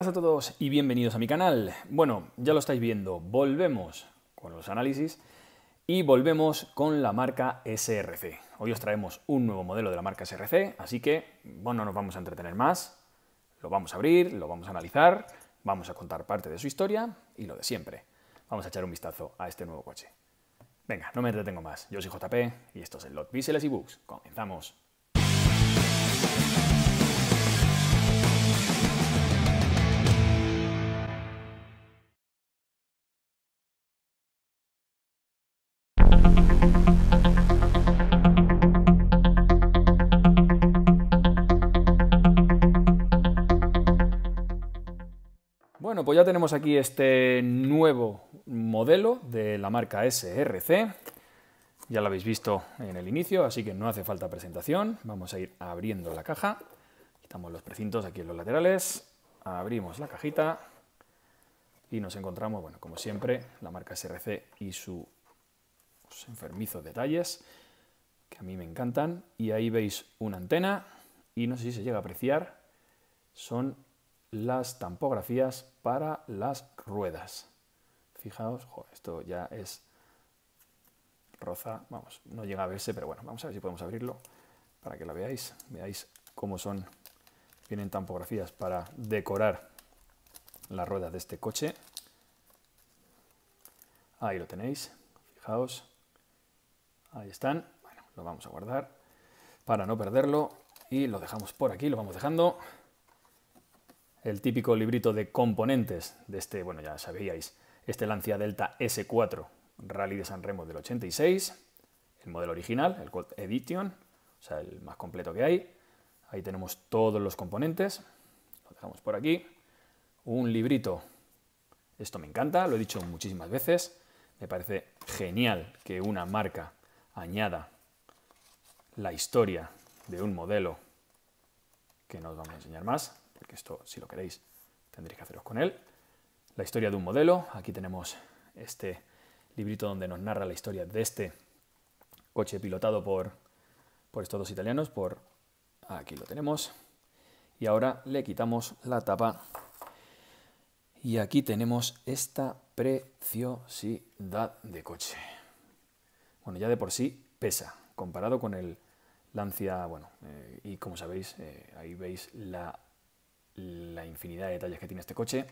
Hola a todos y bienvenidos a mi canal. Bueno, ya lo estáis viendo, volvemos con los análisis y volvemos con la marca SRC. Hoy os traemos un nuevo modelo de la marca SRC, así que bueno, no nos vamos a entretener más. Lo vamos a abrir, lo vamos a analizar, vamos a contar parte de su historia y lo de siempre. Vamos a echar un vistazo a este nuevo coche. Venga, no me entretengo más. Yo soy JP y esto es el Lot Píxeles y Books. Comenzamos. Pues ya tenemos aquí este nuevo modelo de la marca SRC. Ya lo habéis visto en el inicio, así que no hace falta presentación. Vamos a ir abriendo la caja. Quitamos los precintos aquí en los laterales. Abrimos la cajita. Y nos encontramos, bueno, como siempre, la marca SRC y sus enfermizos detalles, que a mí me encantan. Y ahí veis una antena, y no sé si se llega a apreciar, son las tampografías para las ruedas. Fijaos, esto ya es roza, vamos, no llega a verse, pero bueno, vamos a ver si podemos abrirlo para que la veáis, veáis cómo son, vienen tampografías para decorar las ruedas de este coche. Ahí lo tenéis, fijaos, ahí están, bueno, lo vamos a guardar para no perderlo y lo dejamos por aquí, lo vamos dejando el típico librito de componentes de este, bueno, ya sabíais, este Lancia Delta S4 Rally de San Remo del 86, el modelo original, el Gold Edition, o sea, el más completo que hay. Ahí tenemos todos los componentes, lo dejamos por aquí. Un librito, esto me encanta, lo he dicho muchísimas veces, me parece genial que una marca añada la historia de un modelo que nos os vamos a enseñar más, porque esto, si lo queréis, tendréis que haceros con él. La historia de un modelo, aquí tenemos este librito donde nos narra la historia de este coche pilotado por, por estos dos italianos, por... Aquí lo tenemos. Y ahora le quitamos la tapa. Y aquí tenemos esta preciosidad de coche. Bueno, ya de por sí pesa, comparado con el Lancia, bueno, eh, y como sabéis, eh, ahí veis la la infinidad de detalles que tiene este coche.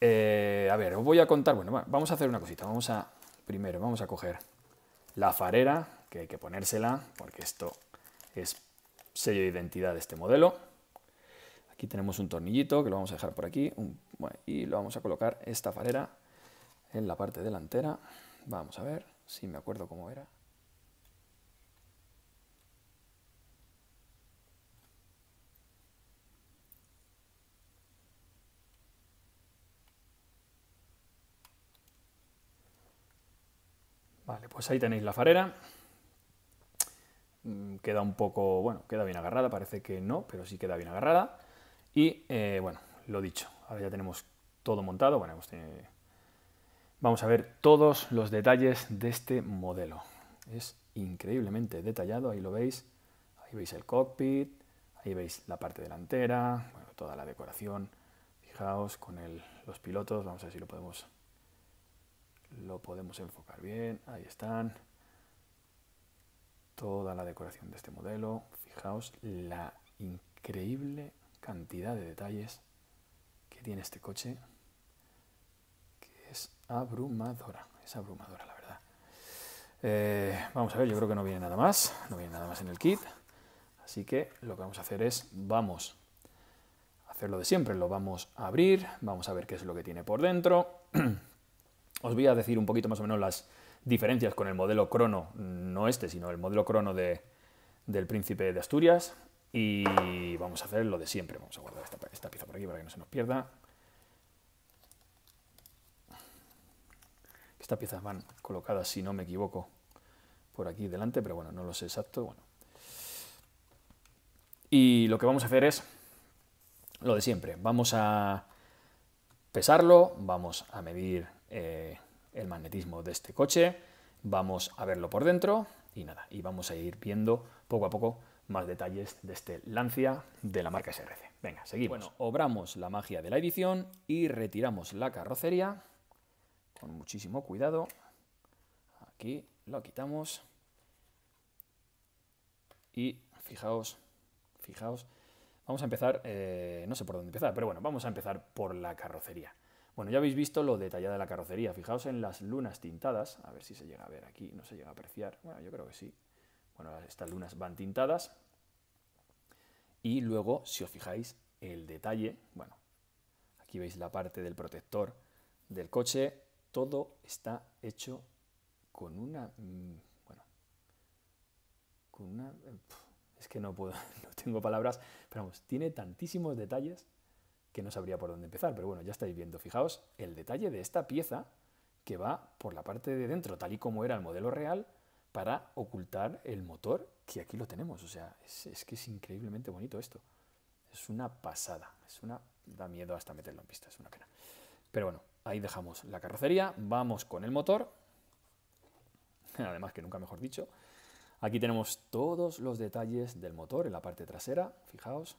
Eh, a ver, os voy a contar, bueno, vamos a hacer una cosita, vamos a, primero, vamos a coger la farera, que hay que ponérsela, porque esto es sello de identidad de este modelo. Aquí tenemos un tornillito que lo vamos a dejar por aquí y lo vamos a colocar esta farera en la parte delantera. Vamos a ver si me acuerdo cómo era. Vale, pues ahí tenéis la farera. Mm, queda un poco, bueno, queda bien agarrada, parece que no, pero sí queda bien agarrada. Y eh, bueno, lo dicho, ahora ya tenemos todo montado. Bueno, vamos a ver todos los detalles de este modelo. Es increíblemente detallado, ahí lo veis. Ahí veis el cockpit, ahí veis la parte delantera, bueno, toda la decoración. Fijaos con los pilotos, vamos a ver si lo podemos lo podemos enfocar bien, ahí están. Toda la decoración de este modelo, fijaos la increíble cantidad de detalles que tiene este coche, que es abrumadora, es abrumadora la verdad. Eh, vamos a ver, yo creo que no viene nada más, no viene nada más en el kit, así que lo que vamos a hacer es, vamos a hacer lo de siempre, lo vamos a abrir, vamos a ver qué es lo que tiene por dentro, Os voy a decir un poquito más o menos las diferencias con el modelo crono, no este, sino el modelo crono de, del príncipe de Asturias. Y vamos a hacer lo de siempre. Vamos a guardar esta, pieza por aquí para que no se nos pierda. Estas piezas van colocadas, si no me equivoco, por aquí delante, pero bueno, no lo sé exacto. Y lo que vamos a hacer es lo de siempre. Vamos a pesarlo, vamos a medir eh, el magnetismo de este coche, vamos a verlo por dentro y nada, y vamos a ir viendo poco a poco más detalles de este Lancia de la marca SRC. Venga, seguimos. Bueno, obramos la magia de la edición y retiramos la carrocería con muchísimo cuidado. Aquí lo quitamos. Y fijaos, fijaos, vamos a empezar, eh, no sé por dónde empezar, pero bueno, vamos a empezar por la carrocería. Bueno, ya habéis visto lo detallada de la carrocería. Fijaos en las lunas tintadas. A ver si se llega a ver aquí. No se llega a apreciar. Bueno, yo creo que sí. Bueno, estas lunas van tintadas. Y luego, si os fijáis, el detalle. Bueno, aquí veis la parte del protector del coche. Todo está hecho con una... Mm, bueno, con una... Es que no puedo, no tengo palabras, pero vamos, tiene tantísimos detalles que no sabría por dónde empezar, pero bueno, ya estáis viendo, fijaos el detalle de esta pieza que va por la parte de dentro, tal y como era el modelo real, para ocultar el motor, que aquí lo tenemos, o sea, es, que es increíblemente bonito esto, es una pasada, es una, da miedo hasta meterlo en pista, es una pena. Pero bueno, ahí dejamos la carrocería, vamos con el motor, además que nunca mejor dicho, Aquí tenemos todos los detalles del motor en la parte trasera, fijaos,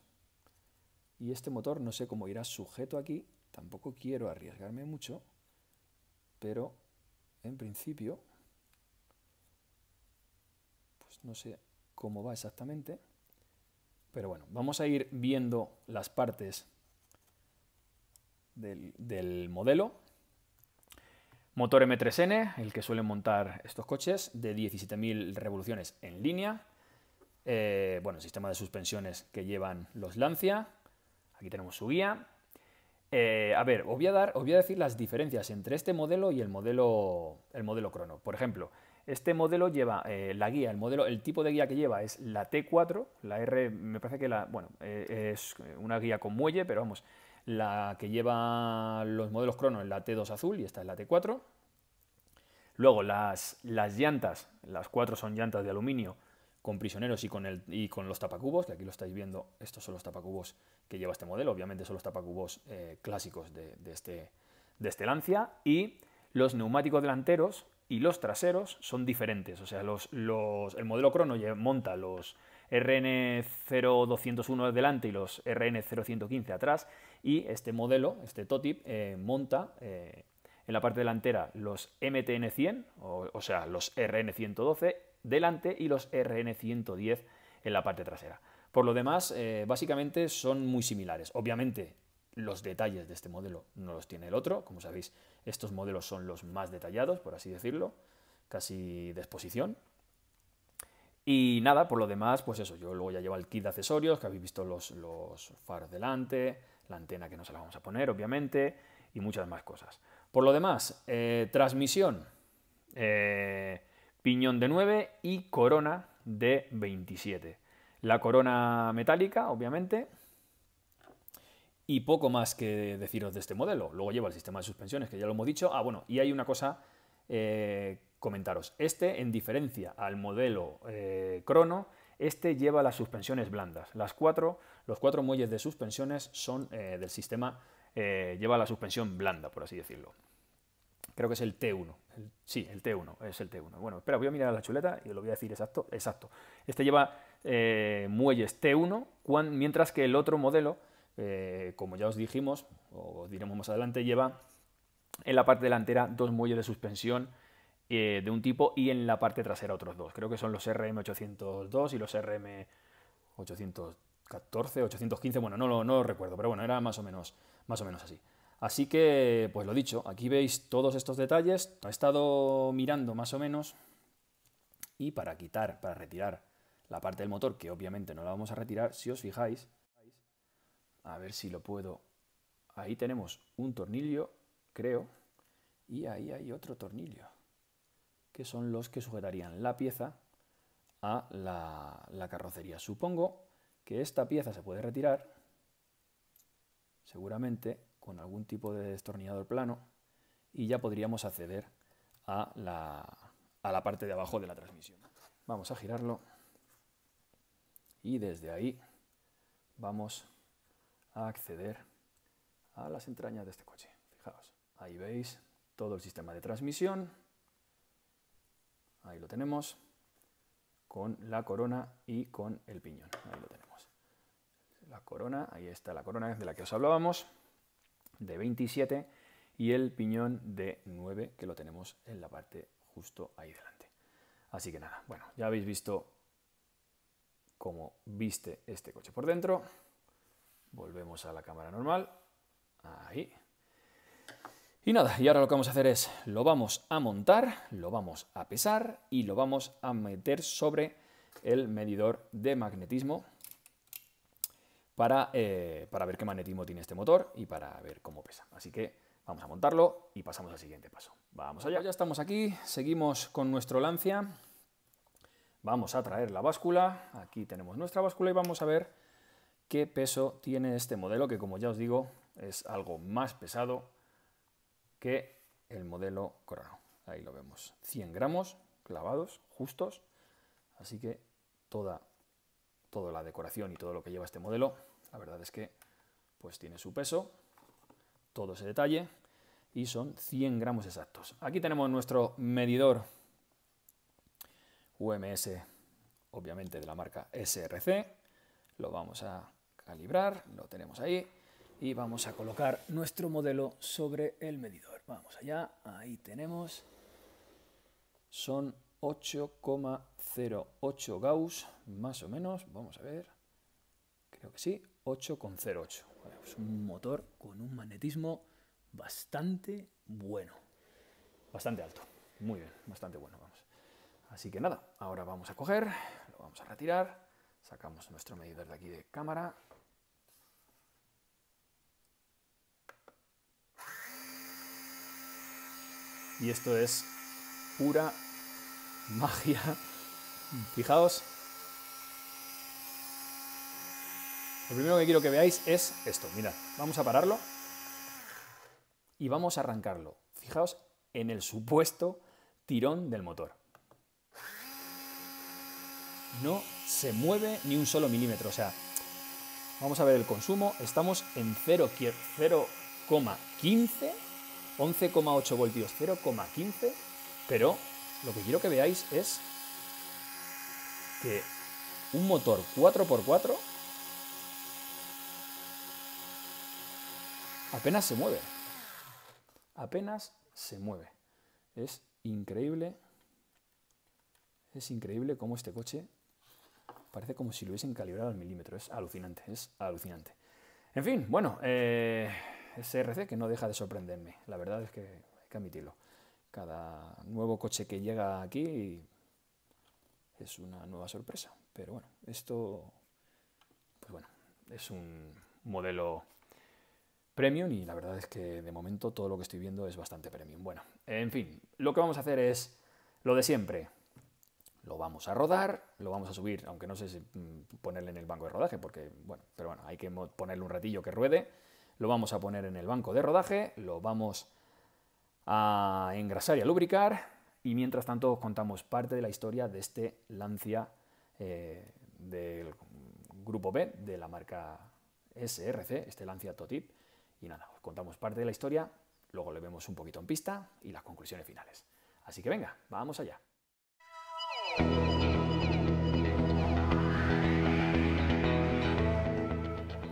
y este motor no sé cómo irá sujeto aquí, tampoco quiero arriesgarme mucho, pero en principio, pues no sé cómo va exactamente, pero bueno, vamos a ir viendo las partes del, modelo. Motor M3N, el que suelen montar estos coches, de 17.000 revoluciones en línea. Eh, bueno, sistema de suspensiones que llevan los Lancia, Aquí tenemos su guía. Eh, a ver, os voy a, dar, os voy a decir las diferencias entre este modelo y el modelo, el modelo crono. Por ejemplo, este modelo lleva eh, la guía, el modelo, el tipo de guía que lleva es la T4, la R, me parece que la, bueno, eh, es una guía con muelle, pero vamos, la que lleva los modelos crono es la T2 azul y esta es la T4. Luego las, las llantas, las cuatro son llantas de aluminio, con prisioneros y con, el, y con los tapacubos, que aquí lo estáis viendo, estos son los tapacubos que lleva este modelo, obviamente son los tapacubos eh, clásicos de, de, este, de este Lancia, y los neumáticos delanteros y los traseros son diferentes, o sea, los, el modelo crono monta los RN0201 delante y los RN0115 atrás, y este modelo, este Totip, eh, monta... Eh, en la parte delantera los MTN100, o, o sea, los RN112 delante y los RN110 en la parte trasera. Por lo demás, eh, básicamente son muy similares. Obviamente, los detalles de este modelo no los tiene el otro. Como sabéis, estos modelos son los más detallados, por así decirlo, casi de exposición. Y nada, por lo demás, pues eso, yo luego ya llevo el kit de accesorios, que habéis visto los, los faros delante, la antena que no se la vamos a poner, obviamente, y muchas más cosas. Por lo demás, eh, transmisión. Eh, Piñón de 9 y corona de 27. La corona metálica, obviamente. Y poco más que deciros de este modelo. Luego lleva el sistema de suspensiones, que ya lo hemos dicho. Ah, bueno, y hay una cosa eh, comentaros. Este, en diferencia al modelo eh, crono, este lleva las suspensiones blandas. Las cuatro, los cuatro muelles de suspensiones son eh, del sistema, lleva la suspensión blanda, por así decirlo creo que es el T1. sí, el T1, es el T1. Bueno, espera, voy a mirar la chuleta y lo voy a decir exacto. Exacto. Este lleva eh, muelles T1, mientras que el otro modelo, eh, como ya os dijimos, o os diremos más adelante, lleva en la parte delantera dos muelles de suspensión eh, de un tipo y en la parte trasera otros dos. Creo que son los RM802 y los RM814, 815, bueno, no lo, no recuerdo, pero bueno, era más o menos, más o menos así. Así que, pues lo dicho, aquí veis todos estos detalles. He estado mirando más o menos y para quitar, para retirar la parte del motor, que obviamente no la vamos a retirar, si os fijáis, a ver si lo puedo... Ahí tenemos un tornillo, creo, y ahí hay otro tornillo, que son los que sujetarían la pieza a la, la carrocería. Supongo que esta pieza se puede retirar, seguramente, con algún tipo de destornillador plano y ya podríamos acceder a la, parte de abajo de la transmisión. Vamos a girarlo y desde ahí vamos a acceder a las entrañas de este coche. Fijaos, ahí veis todo el sistema de transmisión. Ahí lo tenemos con la corona y con el piñón. Ahí lo tenemos. La corona, ahí está la corona de la que os hablábamos de 27 y el piñón de 9 que lo tenemos en la parte justo ahí delante. Así que nada, bueno, ya habéis visto cómo viste este coche por dentro. Volvemos a la cámara normal. Ahí. Y nada, y ahora lo que vamos a hacer es, lo vamos a montar, lo vamos a pesar y lo vamos a meter sobre el medidor de magnetismo para, eh, para ver qué magnetismo tiene este motor y para ver cómo pesa. Así que vamos a montarlo y pasamos al siguiente paso. Vamos allá. Ya estamos aquí, seguimos con nuestro Lancia. Vamos a traer la báscula. Aquí tenemos nuestra báscula y vamos a ver qué peso tiene este modelo, que como ya os digo, es algo más pesado que el modelo Corona. Ahí lo vemos. 100 gramos clavados, justos. Así que toda, toda la decoración y todo lo que lleva este modelo la verdad es que pues tiene su peso, todo ese detalle, y son 100 gramos exactos. Aquí tenemos nuestro medidor UMS, obviamente de la marca SRC. Lo vamos a calibrar, lo tenemos ahí, y vamos a colocar nuestro modelo sobre el medidor. Vamos allá, ahí tenemos. Son 8,08 Gauss, más o menos, vamos a ver creo que sí, 8,08. Es pues un motor con un magnetismo bastante bueno, bastante alto, muy bien, bastante bueno, vamos. Así que nada, ahora vamos a coger, lo vamos a retirar, sacamos nuestro medidor de aquí de cámara. Y esto es pura magia. Fijaos, Lo primero que quiero que veáis es esto. Mirad, vamos a pararlo y vamos a arrancarlo. Fijaos en el supuesto tirón del motor. No se mueve ni un solo milímetro. O sea, vamos a ver el consumo. Estamos en 0,15, 11,8 voltios, 0,15. Pero lo que quiero que veáis es que un motor 4x4 apenas se mueve. Apenas se mueve. Es increíble. Es increíble cómo este coche parece como si lo hubiesen calibrado al milímetro. Es alucinante, es alucinante. En fin, bueno, eh, SRC que no deja de sorprenderme. La verdad es que hay que admitirlo. Cada nuevo coche que llega aquí es una nueva sorpresa. Pero bueno, esto, pues bueno, es un modelo premium y la verdad es que de momento todo lo que estoy viendo es bastante premium. Bueno, en fin, lo que vamos a hacer es lo de siempre. Lo vamos a rodar, lo vamos a subir, aunque no sé si mm, ponerle en el banco de rodaje, porque, bueno, pero bueno, hay que ponerle un ratillo que ruede. Lo vamos a poner en el banco de rodaje, lo vamos a engrasar y a lubricar, y mientras tanto os contamos parte de la historia de este Lancia eh, del grupo B de la marca SRC, este Lancia Totip, y nada, os contamos parte de la historia, luego le vemos un poquito en pista y las conclusiones finales. Así que venga, vamos allá.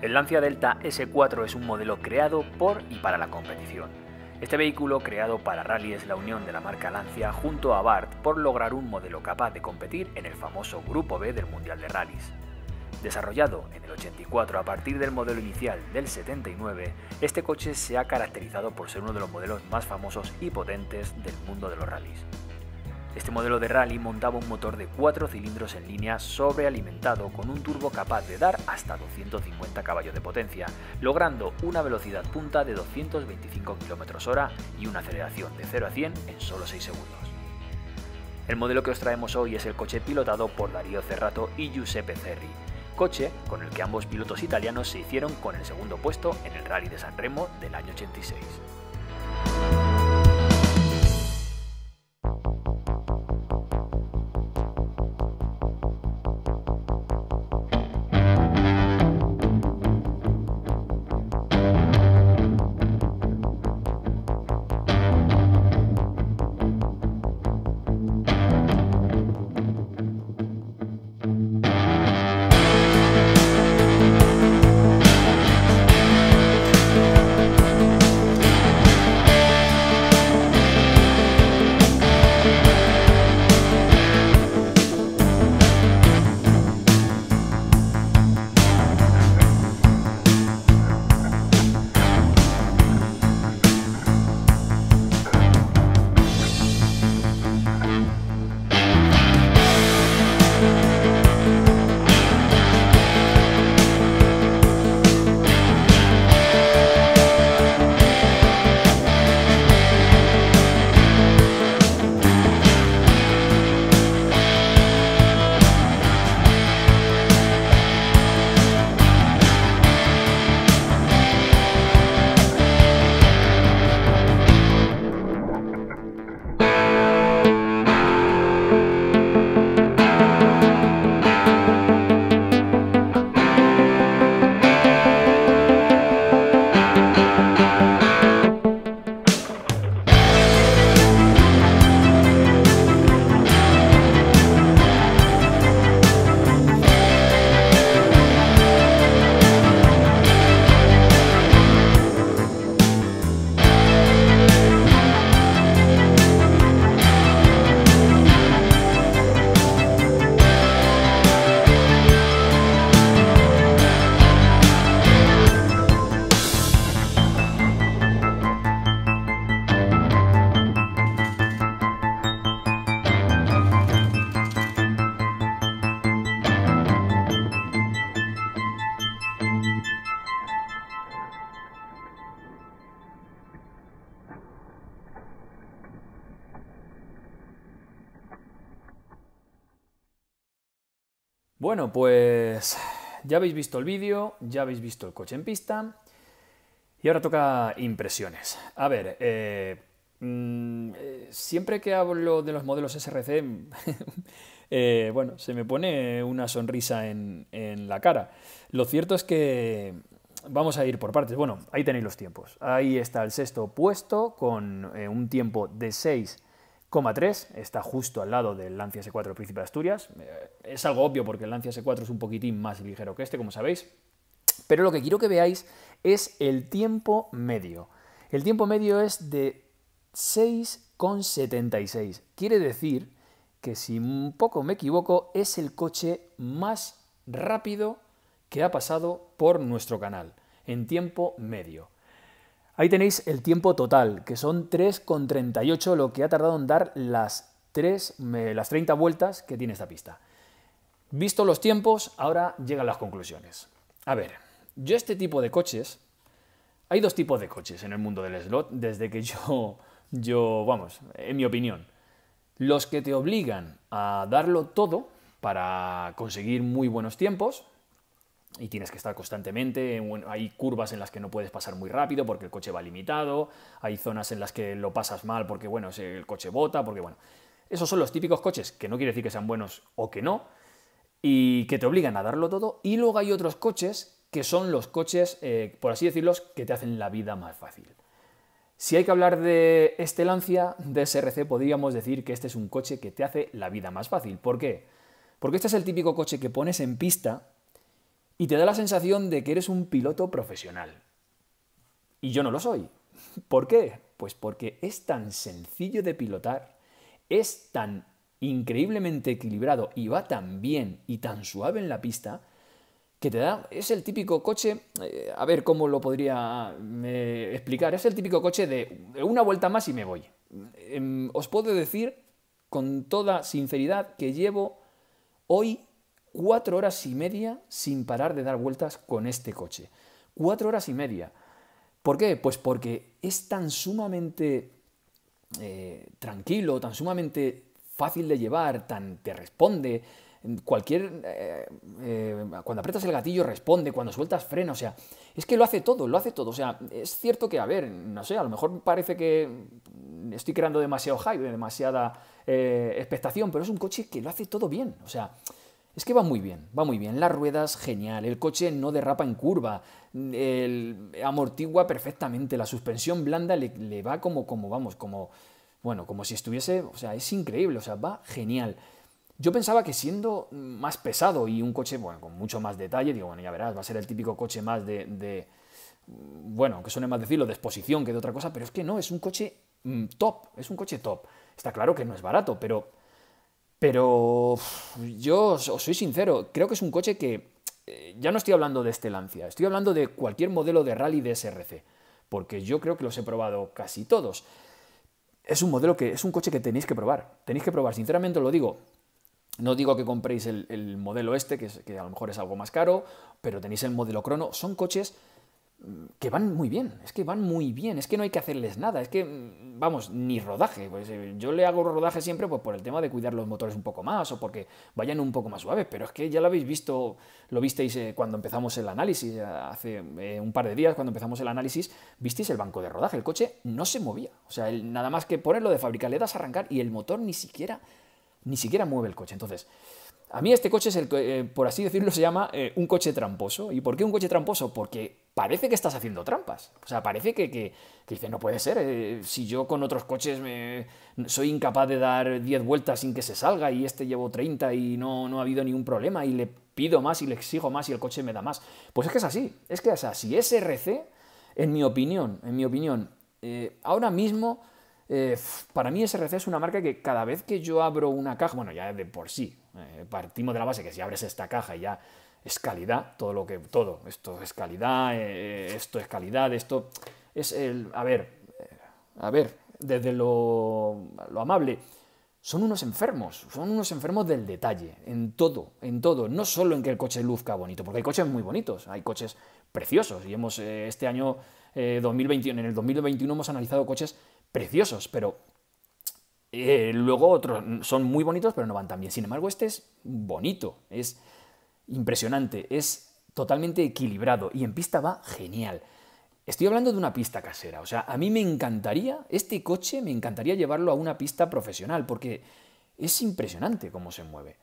El Lancia Delta S4 es un modelo creado por y para la competición. Este vehículo creado para rally es la unión de la marca Lancia junto a BART por lograr un modelo capaz de competir en el famoso Grupo B del Mundial de Rallys. Desarrollado en el 84 a partir del modelo inicial del 79, este coche se ha caracterizado por ser uno de los modelos más famosos y potentes del mundo de los rallies. Este modelo de rally montaba un motor de 4 cilindros en línea sobrealimentado con un turbo capaz de dar hasta 250 caballos de potencia, logrando una velocidad punta de 225 km h y una aceleración de 0 a 100 en solo 6 segundos. El modelo que os traemos hoy es el coche pilotado por Darío Cerrato y Giuseppe Cerri, coche con el que ambos pilotos italianos se hicieron con el segundo puesto en el Rally de San Remo del año 86. Bueno, pues ya habéis visto el vídeo, ya habéis visto el coche en pista y ahora toca impresiones. A ver, eh, mm, eh, siempre que hablo de los modelos SRC, eh, bueno, se me pone una sonrisa en, la cara. Lo cierto es que vamos a ir por partes. Bueno, ahí tenéis los tiempos. Ahí está el sexto puesto con un tiempo de 6 3, está justo al lado del Lancia S4 Príncipe de Asturias. Eh, es algo obvio porque el Lancia S4 es un poquitín más ligero que este, como sabéis. Pero lo que quiero que veáis es el tiempo medio. El tiempo medio es de 6,76. Quiere decir que, si un poco me equivoco, es el coche más rápido que ha pasado por nuestro canal, en tiempo medio. Ahí tenéis el tiempo total, que son 3,38 lo que ha tardado en dar las, 3, las 30 vueltas que tiene esta pista. Visto los tiempos, ahora llegan las conclusiones. A ver, yo este tipo de coches, hay dos tipos de coches en el mundo del slot desde que yo, yo, vamos, en mi opinión. Los que te obligan a darlo todo para conseguir muy buenos tiempos, y tienes que estar constantemente, hay curvas en las que no puedes pasar muy rápido porque el coche va limitado, hay zonas en las que lo pasas mal porque, bueno, el coche bota, porque, bueno, esos son los típicos coches que no quiere decir que sean buenos o que no, y que te obligan a darlo todo, y luego hay otros coches que son los coches, eh, por así decirlos, que te hacen la vida más fácil. Si hay que hablar de este Lancia, de SRC, podríamos decir que este es un coche que te hace la vida más fácil. ¿Por qué? Porque este es el típico coche que pones en pista y te da la sensación de que eres un piloto profesional. Y yo no lo soy. ¿Por qué? Pues porque es tan sencillo de pilotar, es tan increíblemente equilibrado y va tan bien y tan suave en la pista que te da, es el típico coche, eh, a ver cómo lo podría eh, explicar, es el típico coche de, una vuelta más y me voy. Em, os puedo decir con toda sinceridad que llevo hoy cuatro horas y media sin parar de dar vueltas con este coche. Cuatro horas y media. ¿Por qué? Pues porque es tan sumamente eh, tranquilo, tan sumamente fácil de llevar, tan te responde. Cualquier. Eh, eh, cuando apretas el gatillo responde, cuando sueltas freno, o sea, es que lo hace todo, lo hace todo. O sea, es cierto que, a ver, no sé, a lo mejor parece que estoy creando demasiado hype, demasiada expectación, pero es un coche que lo hace todo bien. O sea, es que va muy bien, va muy bien. Las ruedas, genial. El coche no derrapa en curva. El, amortigua perfectamente. La suspensión blanda le, va como, como, vamos, como, bueno, como si estuviese, o sea, es increíble, o sea, va genial. Yo pensaba que siendo más pesado y un coche, bueno, con mucho más detalle, digo, bueno, ya verás, va a ser el típico coche más de, bueno, que suene más decirlo, de exposición que de otra cosa, pero es que no, es un coche mm, top, es un coche top. Está claro que no es barato, pero pero yo os soy sincero, creo que es un coche que eh, ya no estoy hablando de este Lancia, estoy hablando de cualquier modelo de rally de SRC, porque yo creo que los he probado casi todos. Es un modelo que es un coche que tenéis que probar, tenéis que probar, sinceramente os lo digo. No digo que compréis el, modelo este, que, que, a lo mejor es algo más caro, pero tenéis el modelo crono. Son coches que van muy bien, es que van muy bien, es que no hay que hacerles nada, es que, mm, vamos, ni rodaje, pues eh, yo le hago rodaje siempre pues, por el tema de cuidar los motores un poco más o porque vayan un poco más suaves, pero es que ya lo habéis visto, lo visteis eh, cuando empezamos el análisis, eh, hace un par de días cuando empezamos el análisis, visteis el banco de rodaje, el coche no se movía, o sea, nada más que ponerlo de fábrica le das a arrancar y el motor ni siquiera ni siquiera mueve el coche. Entonces, a mí este coche es el eh, por así decirlo, se llama eh, un coche tramposo. ¿Y por qué un coche tramposo? Porque parece que estás haciendo trampas. O sea, parece que, que, dice, no puede ser, eh, si yo con otros coches me, soy incapaz de dar 10 vueltas sin que se salga y este llevo 30 y no, no ha habido ningún problema y le pido más y le exijo más y el coche me da más. Pues es que es así, es que es así. SRC, en mi opinión, en mi opinión, ahora mismo eh, para mí SRC es una marca que cada vez que yo abro una caja, bueno, ya de por sí, eh, partimos de la base que si abres esta caja y ya es calidad, todo lo que, todo, esto es calidad, eh, esto es calidad, esto es el, a ver, a ver, desde lo, lo amable, son unos enfermos, son unos enfermos del detalle, en todo, en todo, no solo en que el coche luzca bonito, porque hay coches muy bonitos, hay coches preciosos, y hemos, este año 2021, en el 2021 hemos analizado coches preciosos, pero eh, luego otros son muy bonitos, pero no van tan bien. Sin embargo, este es bonito, es impresionante, es totalmente equilibrado y en pista va genial. Estoy hablando de una pista casera, o sea, a mí me encantaría, este coche me encantaría llevarlo a una pista profesional, porque es impresionante cómo se mueve.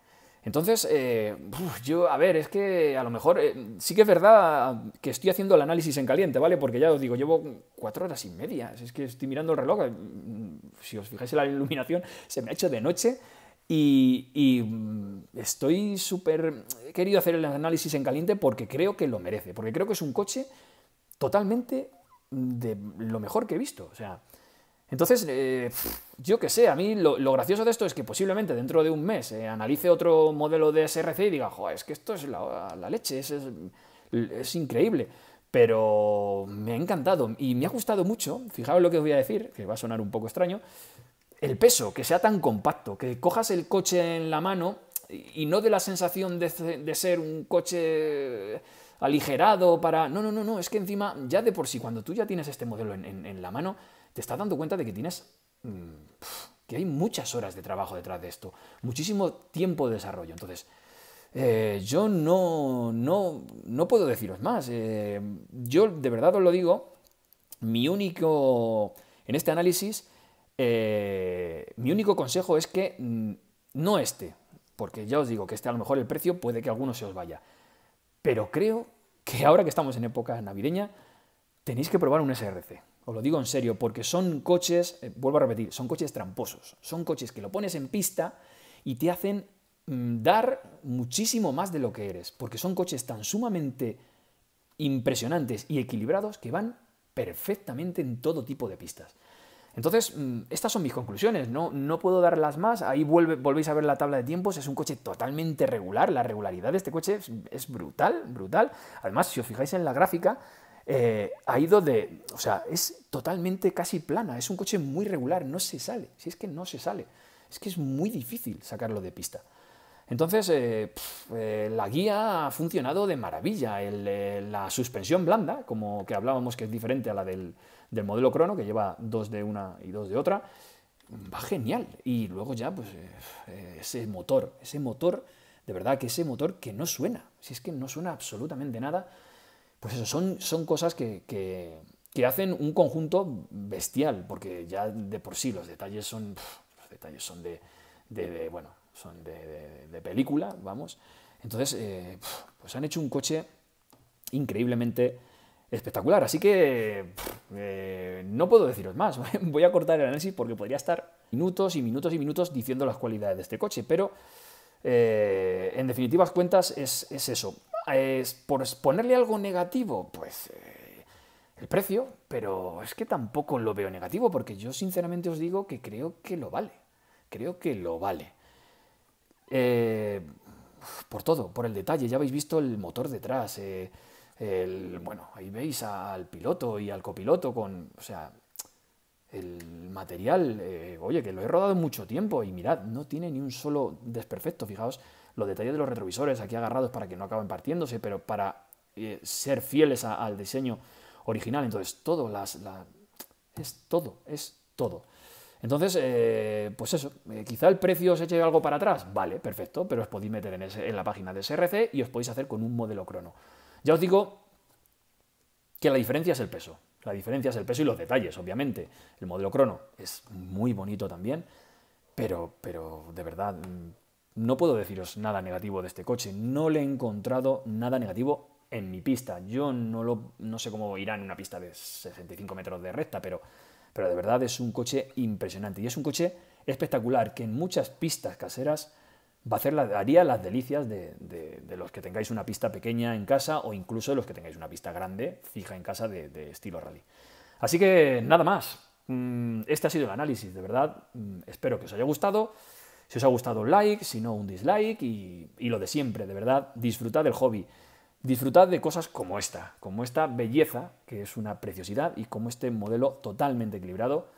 Entonces, eh, yo, a ver, es que a lo mejor eh, sí que es verdad que estoy haciendo el análisis en caliente, ¿vale? Porque ya os digo, llevo cuatro horas y media, es que estoy mirando el reloj, eh, mm, si os fijáis en la iluminación, se me ha hecho de noche y mm, estoy súper... He querido hacer el análisis en caliente porque creo que lo merece, porque creo que es un coche totalmente de lo mejor que he visto, o sea... Entonces, eh, yo qué sé, a mí lo, gracioso de esto es que posiblemente dentro de un mes eh, analice otro modelo de SRC y diga, joder, es que esto es la, leche, es, increíble. Pero me ha encantado y me ha gustado mucho, fijaos lo que os voy a decir, que va a sonar un poco extraño, el peso, que sea tan compacto, que cojas el coche en la mano y no de la sensación de, ser un coche aligerado para... No, no, no, no, es que encima ya de por sí, cuando tú ya tienes este modelo en la mano, te estás dando cuenta de que tienes... Mm, que hay muchas horas de trabajo detrás de esto, muchísimo tiempo de desarrollo. Entonces, eh, yo no, no, puedo deciros más. Eh, yo de verdad os lo digo, mi único, en este análisis, eh, mi único consejo es que mm, no esté, porque ya os digo que esté a lo mejor el precio puede que alguno se os vaya. Pero creo que ahora que estamos en época navideña, tenéis que probar un SRC. Os lo digo en serio, porque son coches, eh, vuelvo a repetir, son coches tramposos. Son coches que lo pones en pista y te hacen mm, dar muchísimo más de lo que eres, porque son coches tan sumamente impresionantes y equilibrados que van perfectamente en todo tipo de pistas. Entonces, mm, estas son mis conclusiones, no, no puedo darlas más, ahí volvéis a ver la tabla de tiempos, es un coche totalmente regular, la regularidad de este coche es, es brutal, brutal. Además, si os fijáis en la gráfica, eh, ha ido de, o sea, es totalmente casi plana, es un coche muy regular, no se sale, si es que no se sale, es que es muy difícil sacarlo de pista. Entonces, eh, eh, la guía ha funcionado de maravilla. la suspensión blanda, como que hablábamos que es diferente a la del, del, modelo crono, que lleva dos de una y dos de otra, va genial. Y luego ya, pues, ese motor, ese motor, de verdad que ese motor que no suena, si es que no suena absolutamente nada, pues eso, son, son cosas que, hacen un conjunto bestial, porque ya de por sí los detalles son, los detalles son de, de, bueno, son de, película, vamos. Entonces, eh, pues han hecho un coche increíblemente espectacular. Así que eh, no puedo deciros más. Voy a cortar el análisis porque podría estar minutos y minutos y minutos diciendo las cualidades de este coche. Pero eh, en definitivas cuentas es, es, eso es por ponerle algo negativo, pues eh, el precio, pero es que tampoco lo veo negativo, porque yo sinceramente os digo que creo que lo vale. Creo que lo vale. Eh, por todo, por el detalle. Ya habéis visto el motor detrás. Eh, bueno, ahí veis al piloto y al copiloto con. O sea, el material. oye, que lo he rodado mucho tiempo y mirad, no tiene ni un solo desperfecto. Fijaos los detalles de los retrovisores aquí agarrados para que no acaben partiéndose, pero para eh, ser fieles al diseño original. Entonces, todo, las, es todo, es todo. Entonces, eh, pues eso, eh, quizá el precio os eche algo para atrás. Vale, perfecto, pero os podéis meter en, en la página de SRC y os podéis hacer con un modelo crono. Ya os digo que la diferencia es el peso. La diferencia es el peso y los detalles, obviamente. El modelo crono es muy bonito también, pero, pero de verdad, mm, no puedo deciros nada negativo de este coche. No le he encontrado nada negativo en mi pista. Yo no, lo, no sé cómo irá en una pista de 65 metros de recta, pero, pero de verdad es un coche impresionante. Y es un coche espectacular que en muchas pistas caseras va a hacer la, haría las delicias de, los que tengáis una pista pequeña en casa o incluso de los que tengáis una pista grande fija en casa de estilo rally. Así que nada más. Mm, este ha sido el análisis, de verdad. Mm, espero que os haya gustado. Si os ha gustado un like, si no un dislike y, lo de siempre, de verdad, disfrutad del hobby. Disfrutad de cosas como esta, como esta belleza, que es una preciosidad, y como este modelo totalmente equilibrado.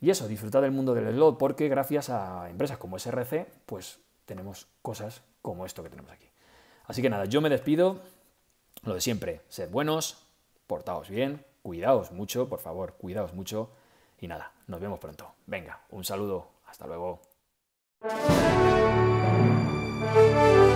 Y eso, disfrutad del mundo del slot, porque gracias a empresas como SRC, pues tenemos cosas como esto que tenemos aquí. Así que nada, yo me despido. Lo de siempre, sed buenos, portaos bien, cuidaos mucho, por favor, cuidaos mucho. Y nada, nos vemos pronto. Venga, un saludo, hasta luego. Thank you.